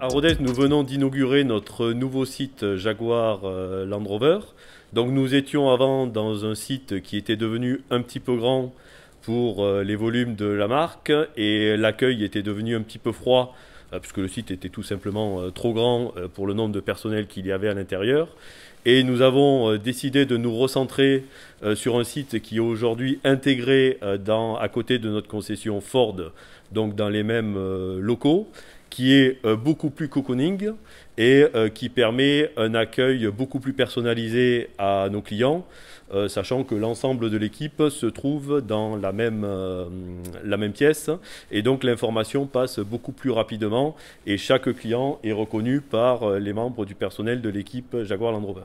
À Rodez, nous venons d'inaugurer notre nouveau site Jaguar euh, Land Rover. Donc nous étions avant dans un site qui était devenu un petit peu grand pour euh, les volumes de la marque et l'accueil était devenu un petit peu froid euh, puisque le site était tout simplement trop grand pour le nombre de personnel qu'il y avait à l'intérieur. Et nous avons décidé de nous recentrer sur un site qui est aujourd'hui intégré dans, à côté de notre concession Ford, donc dans les mêmes locaux, qui est euh, beaucoup plus cocooning et euh, qui permet un accueil beaucoup plus personnalisé à nos clients, euh, sachant que l'ensemble de l'équipe se trouve dans la même, la même pièce et donc l'information passe beaucoup plus rapidement et chaque client est reconnu par les membres du personnel de l'équipe Jaguar Land Rover.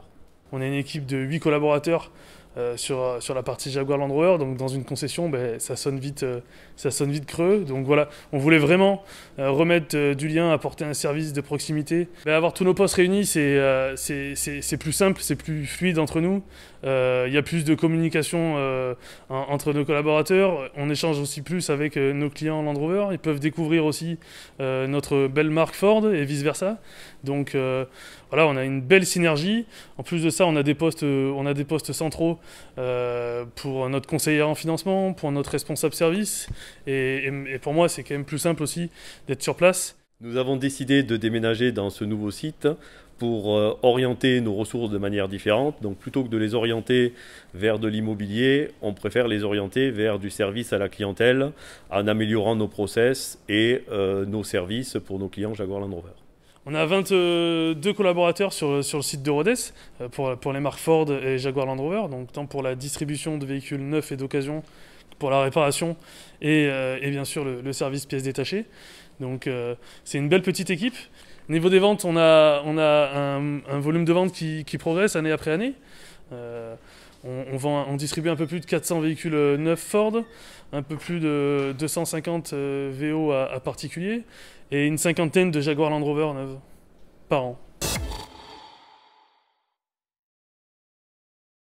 On est une équipe de 8 collaborateurs euh, sur, euh, sur la partie Jaguar Land Rover. Donc dans une concession, ben, ça, sonne vite, euh, ça sonne vite creux. Donc voilà, on voulait vraiment remettre du lien, apporter un service de proximité. Ben, avoir tous nos postes réunis, c'est c'est plus simple, c'est plus fluide entre nous. Il y a plus de communication entre nos collaborateurs. On échange aussi plus avec nos clients Land Rover. Ils peuvent découvrir aussi notre belle marque Ford et vice-versa. Donc voilà, on a une belle synergie. En plus de ça, on a des postes, on a des postes centraux euh, pour notre conseiller en financement, pour notre responsable service. Et, pour moi, c'est quand même plus simple aussi d'être sur place. Nous avons décidé de déménager dans ce nouveau site pour euh, orienter nos ressources de manière différente. Donc plutôt que de les orienter vers de l'immobilier, on préfère les orienter vers du service à la clientèle en améliorant nos process et euh, nos services pour nos clients Jaguar Land Rover. On a 22 collaborateurs sur, sur le site de Rhodes euh, pour, pour les marques Ford et Jaguar Land Rover, donc tant pour la distribution de véhicules neufs et d'occasion, pour la réparation et, euh, bien sûr le, service pièces détachées. Donc euh, c'est une belle petite équipe. Niveau des ventes, on a, on a un, volume de ventes qui, progresse année après année on, vend, on distribue un peu plus de 400 véhicules euh, neufs Ford, un peu plus de 250 euh, VO à, particulier, particuliers et une cinquantaine de Jaguar Land Rover neufs par an.